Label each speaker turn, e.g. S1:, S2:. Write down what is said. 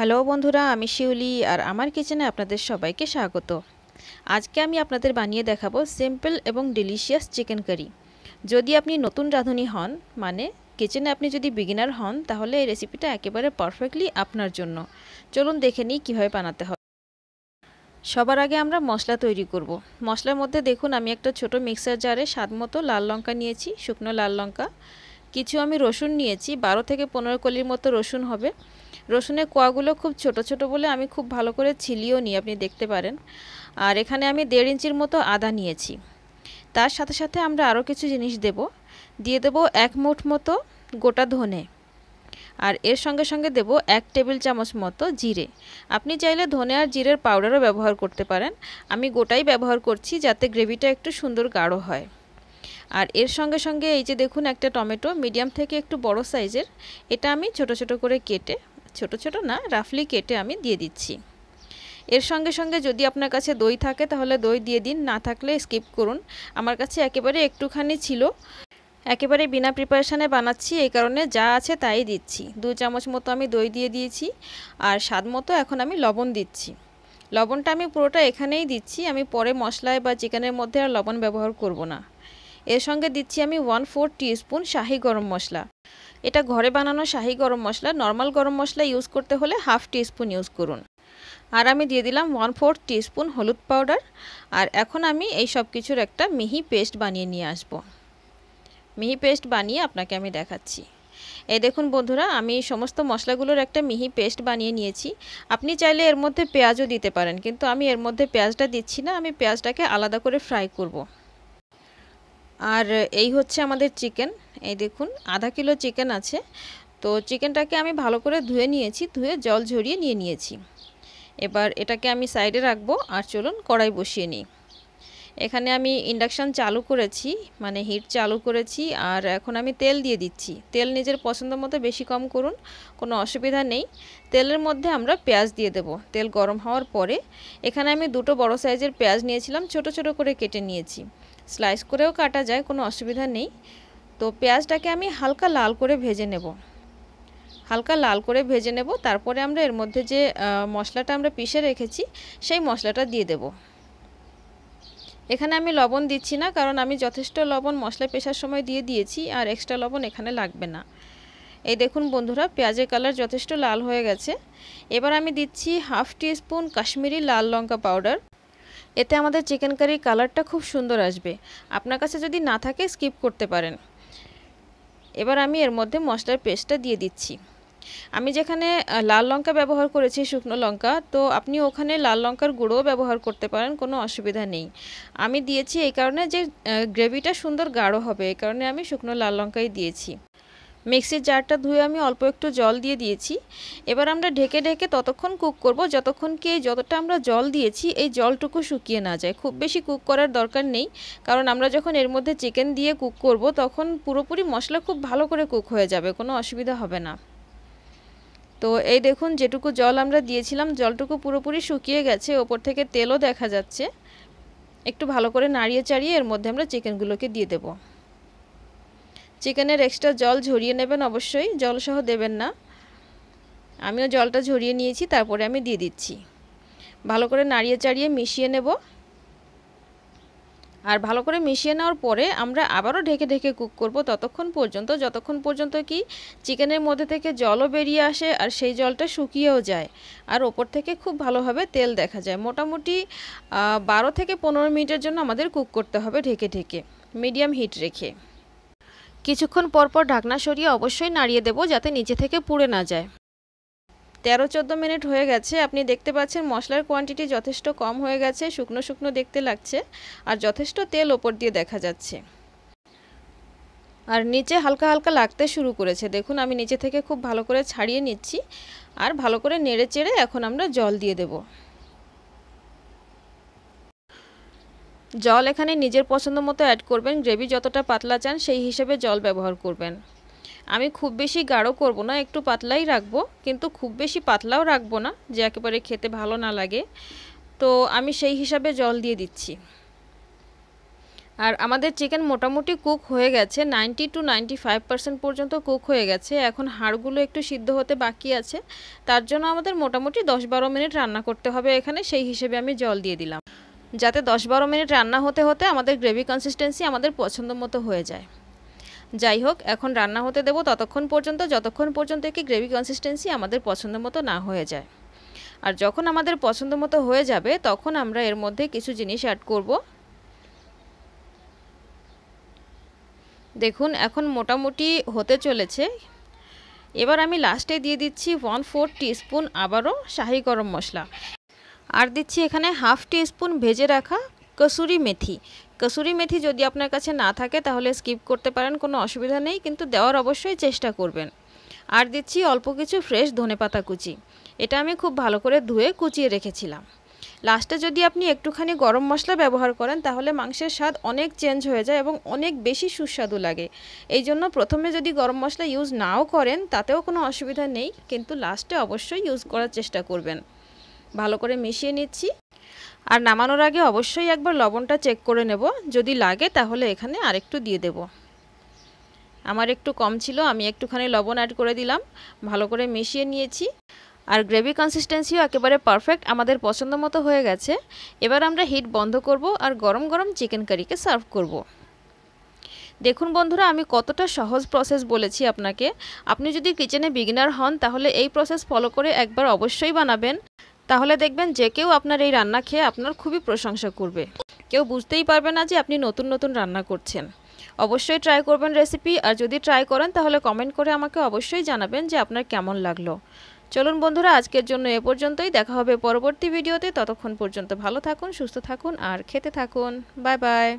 S1: Hello বন্ধুরা আমি শিউলি আর আমার কিচেনে আপনাদের সবাইকে স্বাগত আজকে আমি আপনাদের বানিয়ে দেখাবো সিম্পল এবং ডিলিশিয়াস চিকেন কারি যদি আপনি নতুন রাঁধুনি হন মানে কিচেনে আপনি যদি বিগিনার হন তাহলে এই রেসিপিটা একেবারে পারফেক্টলি আপনার জন্য চলুন দেখে নিই কীভাবে বানাতে হবে সবার আগে আমরা মশলা তৈরি করব। মশলার মধ্যে দেখুন আমি একটা ছোট মিক্সার জারে স্বাদ মতো লাল লঙ্কা নিয়েছি শুকনো লাল লঙ্কা কিছু আমি রসুন নিয়েছি বারো থেকে পনেরো কলির মতো রসুন হবে রসুনের কোয়াগুলো খুব ছোট ছোট বলে আমি খুব ভালো করে ছিলিয়েও নিই আপনি দেখতে পারেন আর এখানে আমি দেড় ইঞ্চির মতো আদা নিয়েছি তার সাথে সাথে আমরা আরও কিছু জিনিস দেব দিয়ে দেব এক মুঠ মতো গোটা ধনে আর এর সঙ্গে সঙ্গে দেব এক টেবিল চামচ মতো জিরে আপনি চাইলে ধনে আর জিরের পাউডারও ব্যবহার করতে পারেন আমি গোটাই ব্যবহার করছি যাতে গ্রেভিটা একটু সুন্দর গাঢ় হয় আর এর সঙ্গে সঙ্গে এই যে দেখুন একটা টমেটো মিডিয়াম থেকে একটু বড় সাইজের এটা আমি ছোট ছোট করে কেটে ছোট ছোট না রাফলি কেটে আমি দিয়ে দিচ্ছি এর সঙ্গে সঙ্গে যদি আপনার কাছে দই থাকে তাহলে দই দিয়ে দিন না থাকলে স্কিপ করুন আমার কাছে একেবারে একটুখানি ছিল একেবারে বিনা প্রিপারেশানে বানাচ্ছি এই কারণে যা আছে তাই দিচ্ছি দু চামচ মতো আমি দই দিয়ে দিয়েছি আর স্বাদ মতো এখন আমি লবণ দিচ্ছি লবণটা আমি পুরোটা এখানেই দিচ্ছি আমি পরে মশলায় বা চিকেনের মধ্যে আর লবণ ব্যবহার করব না এর সঙ্গে দিচ্ছি আমি ওয়ান ফোর স্পুন শাহি গরম মশলা এটা ঘরে বানানো শাহি গরম মশলা নর্মাল গরম মশলা ইউজ করতে হলে হাফ স্পুন ইউজ করুন আর আমি দিয়ে দিলাম ওয়ান ফোর স্পুন হলুদ পাউডার আর এখন আমি এই সব কিছুর একটা মিহি পেস্ট বানিয়ে নিয়ে আসব মিহি পেস্ট বানিয়ে আপনাকে আমি দেখাচ্ছি এই দেখুন বন্ধুরা আমি সমস্ত মশলাগুলোর একটা মিহি পেস্ট বানিয়ে নিয়েছি আপনি চাইলে এর মধ্যে পেঁয়াজও দিতে পারেন কিন্তু আমি এর মধ্যে পেঁয়াজটা দিচ্ছি না আমি পেঁয়াজটাকে আলাদা করে ফ্রাই করব। আর এই হচ্ছে আমাদের চিকেন এই দেখুন আধা কিলো চিকেন আছে তো চিকেনটাকে আমি ভালো করে ধুয়ে নিয়েছি ধুয়ে জল ঝরিয়ে নিয়ে নিয়েছি এবার এটাকে আমি সাইডে রাখবো আর চলুন কড়াই বসিয়ে নিই এখানে আমি ইন্ডাকশান চালু করেছি মানে হিট চালু করেছি আর এখন আমি তেল দিয়ে দিচ্ছি তেল নিজের পছন্দ মতো বেশি কম করুন কোনো অসুবিধা নেই তেলের মধ্যে আমরা পেঁয়াজ দিয়ে দেব তেল গরম হওয়ার পরে এখানে আমি দুটো বড় সাইজের পেঁয়াজ নিয়েছিলাম ছোট ছোট করে কেটে নিয়েছি স্লাইস করেও কাটা যায় কোনো অসুবিধা নেই তো পেঁয়াজটাকে আমি হালকা লাল করে ভেজে নেব হালকা লাল করে ভেজে নেব তারপরে আমরা এর মধ্যে যে মশলাটা আমরা পিষে রেখেছি সেই মশলাটা দিয়ে দেব এখানে আমি লবণ দিচ্ছি না কারণ আমি যথেষ্ট লবণ মশলা পেশার সময় দিয়ে দিয়েছি আর এক্সট্রা লবণ এখানে লাগবে না এই দেখুন বন্ধুরা পেঁয়াজের কালার যথেষ্ট লাল হয়ে গেছে এবার আমি দিচ্ছি হাফ টি স্পুন কাশ্মীরি লাল লঙ্কা পাউডার এতে আমাদের চিকেন কারির কালারটা খুব সুন্দর আসবে আপনার কাছে যদি না থাকে স্কিপ করতে পারেন এবার আমি এর মধ্যে মশলার পেস্টটা দিয়ে দিচ্ছি আমি যেখানে লাল লঙ্কা ব্যবহার করেছি শুকনো লঙ্কা তো আপনি ওখানে লাল লঙ্কার গুঁড়োও ব্যবহার করতে পারেন কোনো অসুবিধা নেই আমি দিয়েছি এই কারণে যে গ্রেভিটা সুন্দর গাঢ় হবে এই কারণে আমি শুকনো লাল লঙ্কাই দিয়েছি মিক্সির জারটা ধুয়ে আমি অল্প একটু জল দিয়ে দিয়েছি এবার আমরা ঢেকে ঢেকে ততক্ষণ কুক করব যতক্ষণ কি যতটা আমরা জল দিয়েছি এই জলটুকু শুকিয়ে না যায় খুব বেশি কুক করার দরকার নেই কারণ আমরা যখন এর মধ্যে চিকেন দিয়ে কুক করব তখন পুরোপুরি মশলা খুব ভালো করে কুক হয়ে যাবে কোনো অসুবিধা হবে না তো এই দেখুন যেটুকু জল আমরা দিয়েছিলাম জলটুকু পুরোপুরি শুকিয়ে গেছে ওপর থেকে তেলও দেখা যাচ্ছে একটু ভালো করে নাড়িয়ে চাড়িয়ে এর মধ্যে আমরা চিকেনগুলোকে দিয়ে দেবো চিকেনের এক্সট্রা জল ঝরিয়ে নেবেন অবশ্যই জলসহ দেবেন না আমিও জলটা ঝরিয়ে নিয়েছি তারপরে আমি দিয়ে দিচ্ছি ভালো করে নাড়িয়ে চাড়িয়ে মিশিয়ে নেব আর ভালো করে মিশিয়ে নেওয়ার পরে আমরা আবারও ঢেকে ঢেকে কুক করব ততক্ষণ পর্যন্ত যতক্ষণ পর্যন্ত কি চিকেনের মধ্যে থেকে জলও বেরিয়ে আসে আর সেই জলটা শুকিয়েও যায় আর ওপর থেকে খুব ভালোভাবে তেল দেখা যায় মোটামুটি বারো থেকে পনেরো মিনিটের জন্য আমাদের কুক করতে হবে ঢেকে ঢেকে মিডিয়াম হিট রেখে কিছুক্ষণ পরপর ঢাকনা সরিয়ে অবশ্যই নাড়িয়ে দেব যাতে নিচে থেকে পুড়ে না যায় তেরো চোদ্দ মিনিট হয়ে গেছে আপনি দেখতে পাচ্ছেন মশলার কোয়ান্টিটি যথেষ্ট কম হয়ে গেছে শুকনো শুকনো দেখতে লাগছে আর যথেষ্ট তেল ওপর দিয়ে দেখা যাচ্ছে আর নিচে হালকা হালকা লাগতে শুরু করেছে দেখুন আমি নিচে থেকে খুব ভালো করে ছাড়িয়ে নিচ্ছি আর ভালো করে নেড়ে চেড়ে এখন আমরা জল দিয়ে দেবো জল এখানে নিজের পছন্দ মতো অ্যাড করবেন গ্রেভি যতটা পাতলা চান সেই হিসেবে জল ব্যবহার করবেন আমি খুব বেশি গাঢ় করব না একটু পাতলাই রাখবো কিন্তু খুব বেশি পাতলাও রাখব না যে একেবারে খেতে ভালো না লাগে তো আমি সেই হিসাবে জল দিয়ে দিচ্ছি আর আমাদের চিকেন মোটামুটি কুক হয়ে গেছে ninety to ninety five percent পর্যন্ত কুক হয়ে গেছে এখন হাড়গুলো একটু সিদ্ধ হতে বাকি আছে তার জন্য আমাদের মোটামুটি দশ বারো মিনিট রান্না করতে হবে এখানে সেই হিসেবে আমি জল দিয়ে দিলাম যাতে দশ বারো মিনিট রান্না হতে হতে আমাদের গ্রেভি কনসিস্টেন্সি আমাদের পছন্দ মতো হয়ে যায় যাই হোক এখন রান্না হতে দেবো ততক্ষণ পর্যন্ত যতক্ষণ পর্যন্ত কি গ্রেভি কনসিস্টেন্সি আমাদের পছন্দ মতো না হয়ে যায় আর যখন আমাদের পছন্দ মতো হয়ে যাবে তখন আমরা এর মধ্যে কিছু জিনিস অ্যাড করব দেখুন এখন মোটামুটি হতে চলেছে এবার আমি লাস্টে দিয়ে দিচ্ছি ওয়ান ফোর টিস্পুন আবারও শাহি গরম মশলা আর দিচ্ছি এখানে হাফ টি স্পুন ভেজে রাখা কসুরি মেথি কসুরি মেথি যদি আপনার কাছে না থাকে তাহলে স্কিপ করতে পারেন কোনো অসুবিধা নেই কিন্তু দেওয়ার অবশ্যই চেষ্টা করবেন আর দিচ্ছি অল্প কিছু ফ্রেশ ধনেপাতা কুচি এটা আমি খুব ভালো করে ধুয়ে কুচিয়ে রেখেছিলাম লাস্টে যদি আপনি একটুখানি গরম মশলা ব্যবহার করেন তাহলে মাংসের স্বাদ অনেক চেঞ্জ হয়ে যায় এবং অনেক বেশি সুস্বাদু লাগে এই জন্য প্রথমে যদি গরম মশলা ইউজ নাও করেন তাতেও কোনো অসুবিধা নেই কিন্তু লাস্টে অবশ্যই ইউজ করার চেষ্টা করবেন ভালো করে মিশিয়ে নিচ্ছি আর নামানোর আগে অবশ্যই একবার লবণটা চেক করে নেব যদি লাগে তাহলে এখানে আরেকটু দিয়ে দেব আমার একটু কম ছিল আমি একটুখানি লবণ অ্যাড করে দিলাম ভালো করে মিশিয়ে নিয়েছি আর গ্রেভি কনসিস্টেন্সিও একেবারে পারফেক্ট আমাদের পছন্দ মতো হয়ে গেছে এবার আমরা হিট বন্ধ করব আর গরম গরম চিকেন কারিকে সার্ভ করব। দেখুন বন্ধুরা আমি কতটা সহজ প্রসেস বলেছি আপনাকে আপনি যদি কিচেনে বিগিনার হন তাহলে এই প্রসেস ফলো করে একবার অবশ্যই বানাবেন তাহলে দেখবেন যে কেউ আপনার এই রান্না খেয়ে আপনার খুবই প্রশংসা করবে কেউ বুঝতেই পারবে না যে আপনি নতুন নতুন রান্না করছেন অবশ্যই ট্রাই করবেন রেসিপি আর যদি ট্রাই করেন তাহলে কমেন্ট করে আমাকে অবশ্যই জানাবেন যে আপনার কেমন লাগলো চলুন বন্ধুরা আজকের জন্য এ পর্যন্তই দেখা হবে পরবর্তী ভিডিওতে ততক্ষণ পর্যন্ত ভালো থাকুন সুস্থ থাকুন আর খেতে থাকুন বাই বাই